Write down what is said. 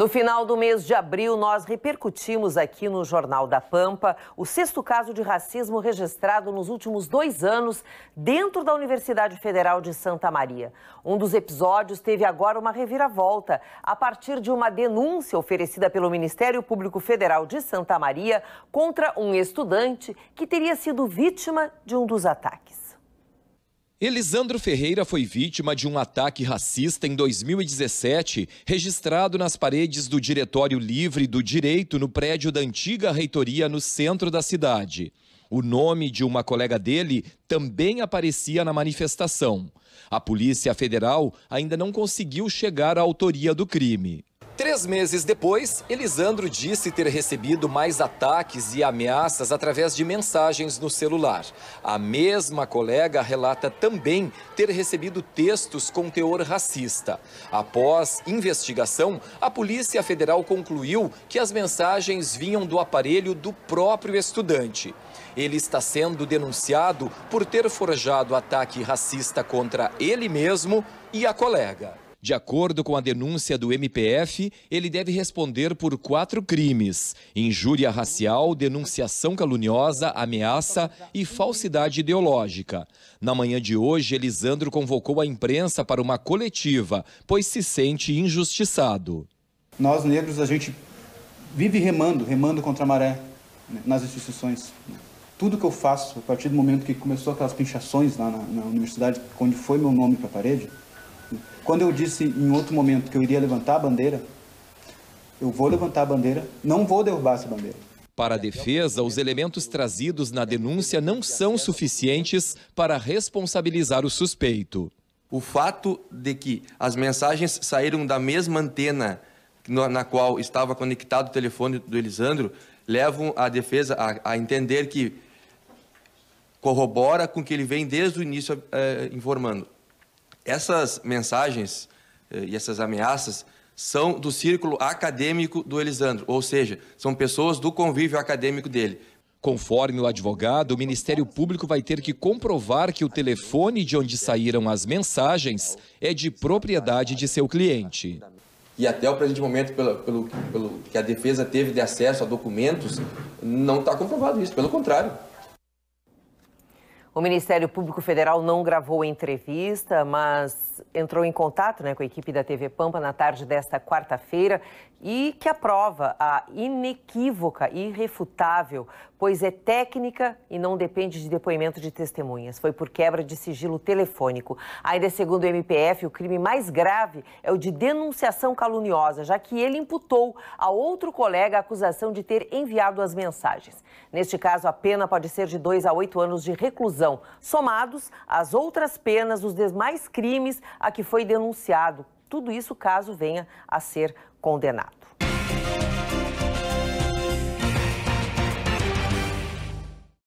No final do mês de abril, nós repercutimos aqui no Jornal da Pampa o sexto caso de racismo registrado nos últimos dois anos dentro da Universidade Federal de Santa Maria. Um dos episódios teve agora uma reviravolta a partir de uma denúncia oferecida pelo Ministério Público Federal de Santa Maria contra um estudante que teria sido vítima de um dos ataques. Elisandro Ferreira foi vítima de um ataque racista em 2017, registrado nas paredes do Diretório Livre do Direito no prédio da antiga reitoria no centro da cidade. O nome de uma colega dele também aparecia na manifestação. A Polícia Federal ainda não conseguiu chegar à autoria do crime. Três meses depois, Elisandro disse ter recebido mais ataques e ameaças através de mensagens no celular. A mesma colega relata também ter recebido textos com teor racista. Após investigação, a Polícia Federal concluiu que as mensagens vinham do aparelho do próprio estudante. Ele está sendo denunciado por ter forjado ataque racista contra ele mesmo e a colega. De acordo com a denúncia do MPF, ele deve responder por quatro crimes: injúria racial, denunciação caluniosa, ameaça e falsidade ideológica. Na manhã de hoje, Elisandro convocou a imprensa para uma coletiva, pois se sente injustiçado. Nós negros, a gente vive remando, remando contra a maré né, nas instituições. Tudo que eu faço, a partir do momento que começou aquelas pinchações lá na, na universidade, onde foi meu nome para a parede, quando eu disse em outro momento que eu iria levantar a bandeira, eu vou levantar a bandeira, não vou derrubar essa bandeira. Para a defesa, os elementos trazidos na denúncia não são suficientes para responsabilizar o suspeito. O fato de que as mensagens saíram da mesma antena na qual estava conectado o telefone do Elisandro levam a defesa a, a entender que corrobora com o que ele vem desde o início eh, informando. Essas mensagens eh, e essas ameaças são do círculo acadêmico do Elisandro, ou seja, são pessoas do convívio acadêmico dele. Conforme o advogado, o Ministério Público vai ter que comprovar que o telefone de onde saíram as mensagens é de propriedade de seu cliente. E até o presente momento, pelo, pelo, pelo que a defesa teve de acesso a documentos, não está comprovado isso, pelo contrário. O Ministério Público Federal não gravou a entrevista, mas entrou em contato né, com a equipe da TV Pampa na tarde desta quarta-feira e que aprova a inequívoca, irrefutável, pois é técnica e não depende de depoimento de testemunhas. Foi por quebra de sigilo telefônico. Ainda segundo o MPF, o crime mais grave é o de denunciação caluniosa, já que ele imputou a outro colega a acusação de ter enviado as mensagens. Neste caso, a pena pode ser de dois a oito anos de reclusão prisão, somados às outras penas, os demais crimes a que foi denunciado. Tudo isso caso venha a ser condenado.